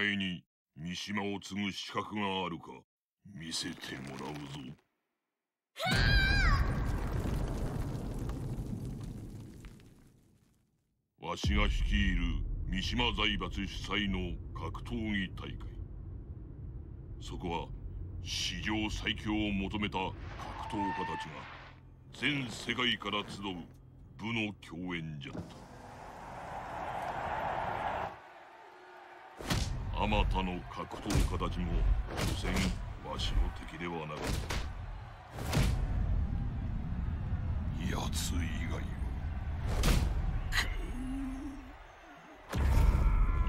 前に三島を継ぐ資格があるか見せてもらうぞ。わしが率いる三島財閥主催の格闘技大会そこは史上最強を求めた格闘家たちが全世界から集う部の共演じゃったあまたの格闘家たちも所詮わしの敵ではなかったやつ以外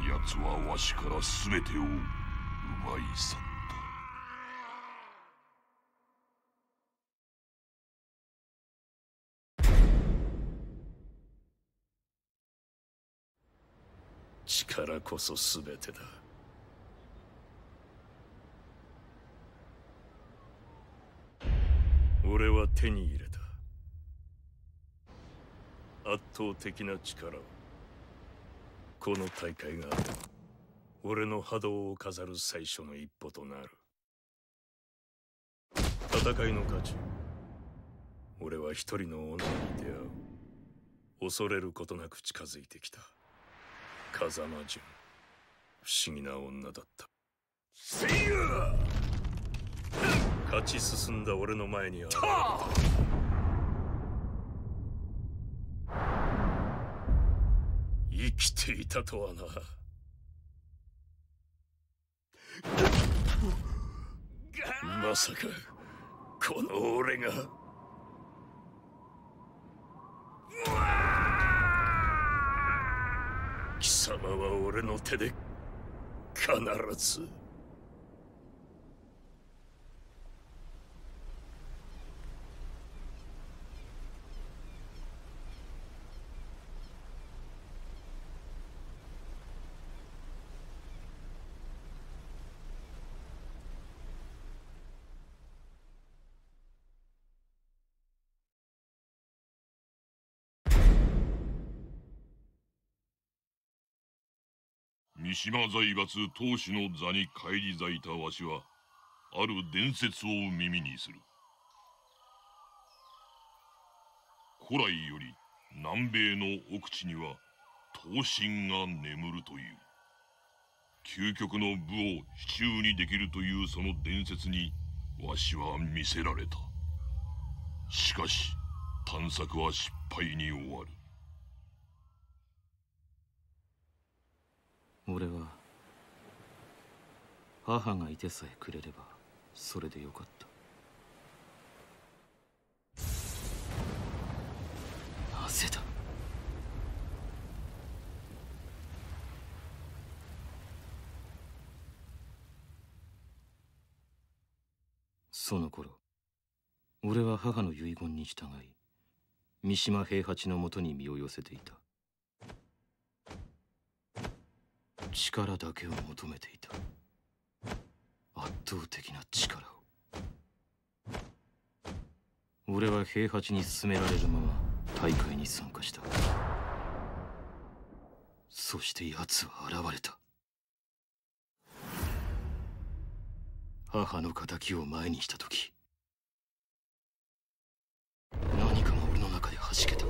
をやつはわしから全てを奪い去った力こそ全てだ。俺は手に入れた圧倒的な力をこの大会が俺の波動を飾る最初の一歩となる戦いの価値俺は一人の女に出会う恐れることなく近づいてきた風間純不思議な女だった See y 勝ち進んだ俺の前に現いたとはな。まさか、この俺が。貴様は俺の手で必ず。三島財閥当主の座に返り咲いたわしはある伝説を耳にする古来より南米の奥地には刀身が眠るという究極の武を手中にできるというその伝説にわしは見せられたしかし探索は失敗に終わる俺は母がいてさえくれればそれでよかったなぜだその頃俺は母の遺言に従い三島平八のもとに身を寄せていた力だけを求めていた圧倒的な力を俺は平八に勧められるまま大会に参加したそして奴は現れた母の敵を前にした時何かが俺の中で弾けた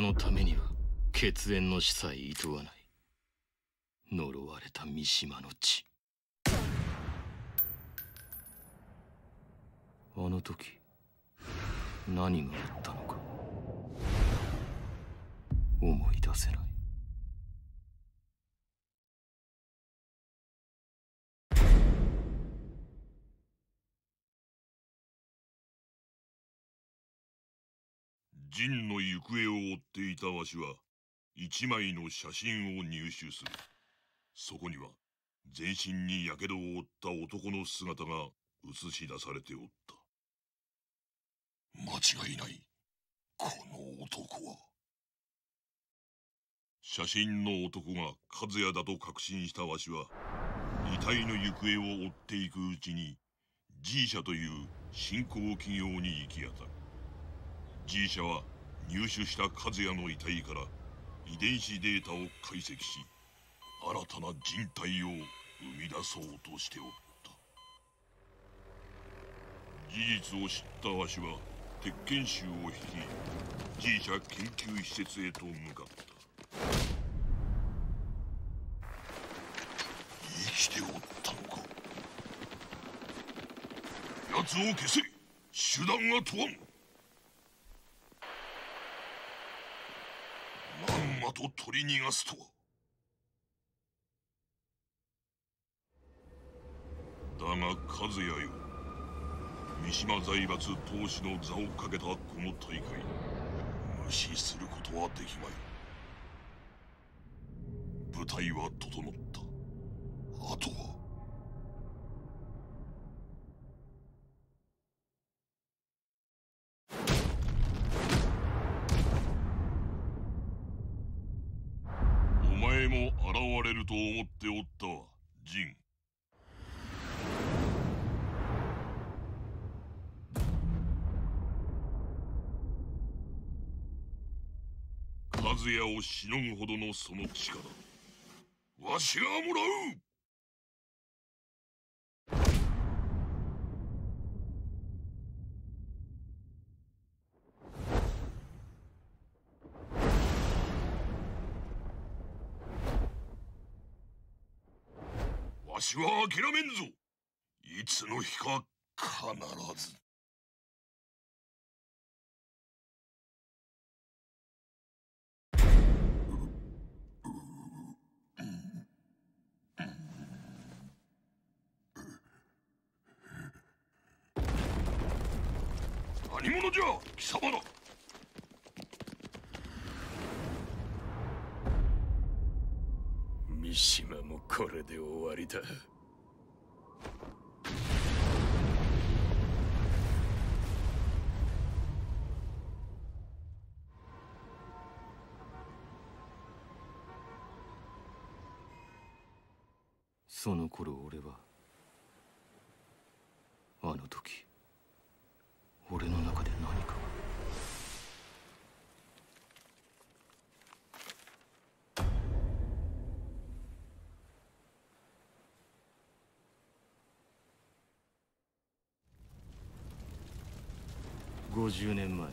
のためには血縁の死さえ厭わない呪われた三島の地あの時何があったのか思い出せない陣の行方を追っていたわしは一枚の写真を入手するそこには全身にやけどを負った男の姿が映し出されておった間違いないこの男は写真の男が和也だと確信したわしは遺体の行方を追っていくうちに G 社という新興企業に行き当たる G 社は入手したカズヤの遺体から遺伝子データを解析し新たな人体を生み出そうとしておった事実を知ったわしは鉄拳衆を率い G 社研究施設へと向かった生きておったのか奴を消せ手段は問わんと取り逃がすとはだが和也よ三島財閥投資の座をかけたこの大会無視することはできまい舞台は整ったあとはカズヤをしのぐほどのその力わしがもらうわしは諦めんぞいつの日か必ず。者じゃ貴様ら三島もこれで終わりだその頃俺は50年前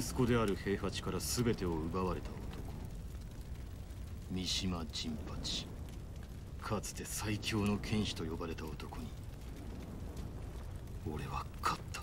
息子である平八から全てを奪われた男三島陣八かつて最強の剣士と呼ばれた男に俺は勝った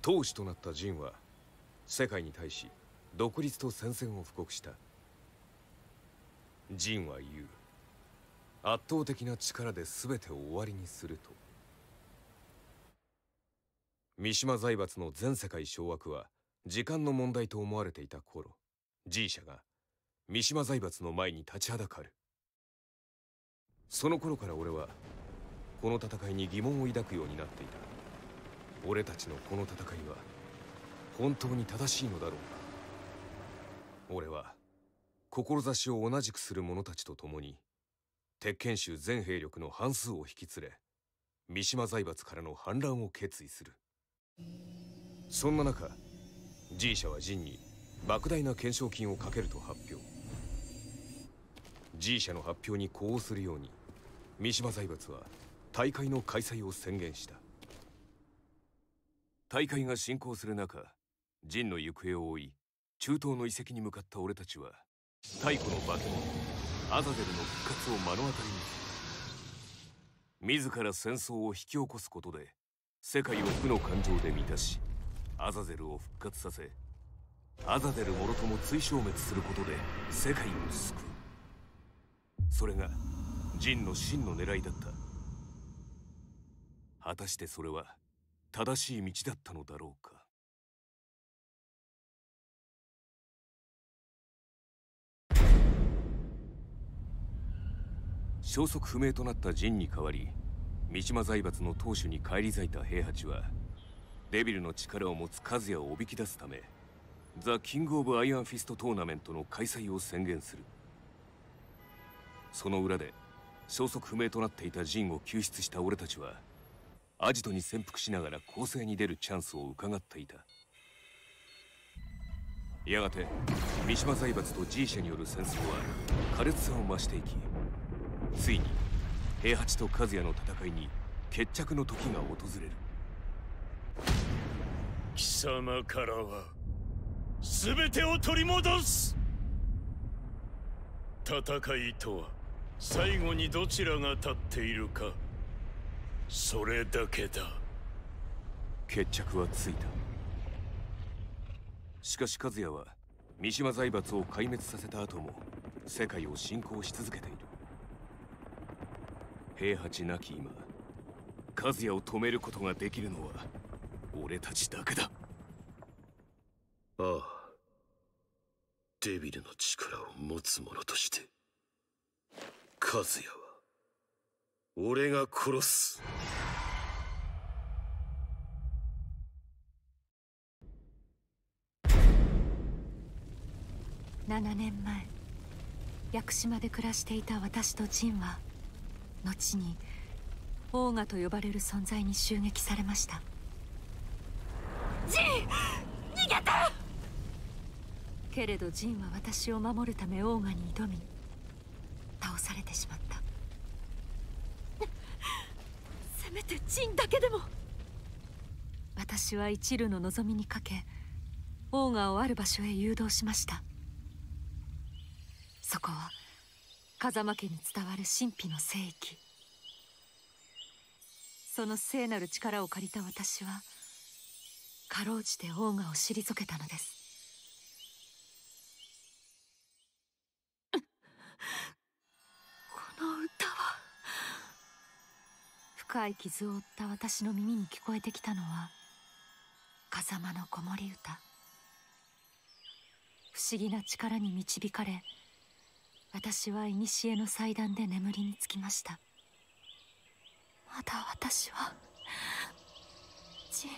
当主となったジンは世界に対し独立と戦線を布告したジンは言う圧倒的な力で全てを終わりにすると三島財閥の全世界掌握は時間の問題と思われていた頃 G 社が三島財閥の前に立ちはだかるその頃から俺はこの戦いに疑問を抱くようになっていた俺たちのこの戦いは本当に正しいのだろうか俺は志を同じくする者たちと共に鉄拳衆全兵力の半数を引き連れ三島財閥からの反乱を決意するそんな中 G 社は陣に莫大な懸賞金をかけると発表 G 社の発表に呼応するように三島財閥は大会の開催を宣言した大会が進行する中ジンの行方を追い中東の遺跡に向かった俺たちは太古の化け物アザゼルの復活を目の当たりに自ら戦争を引き起こすことで世界を負の感情で満たしアザゼルを復活させアザゼルもろとも追消滅することで世界を救うそれがジンの真の狙いだった果たしてそれは正しい道だったのだろうか消息不明となった陣に代わり三島財閥の当主に返り咲いた平八はデビルの力を持つ和也をおびき出すためザ・キング・オブ・アイアンフィストトーナメントの開催を宣言するその裏で消息不明となっていた陣を救出した俺たちはアジトに潜伏しながら攻勢に出るチャンスを伺っていたやがて三島財閥と G 社による戦争は苛烈さを増していきついに平八と和也の戦いに決着の時が訪れる貴様からは全てを取り戻す戦いとは最後にどちらが立っているかそれだけだ決着はついたしかし和也は三島財閥を壊滅させた後も世界を侵攻し続けている平八亡き今和也を止めることができるのは俺たちだけだああデビルの力を持つ者として和也は俺が殺す7年前屋久島で暮らしていた私とジンは後にオーガと呼ばれる存在に襲撃されましたジン逃げてけれどジンは私を守るためオーガに挑み倒されてしまっためてジンだけでも私は一縷の望みにかけオーガをある場所へ誘導しましたそこは風間家に伝わる神秘の聖域その聖なる力を借りた私はかろうじてオーガを退けたのですい傷を負った私の耳に聞こえてきたのは風間の子守歌不思議な力に導かれ私は古の祭壇で眠りにつきましたまだ私は人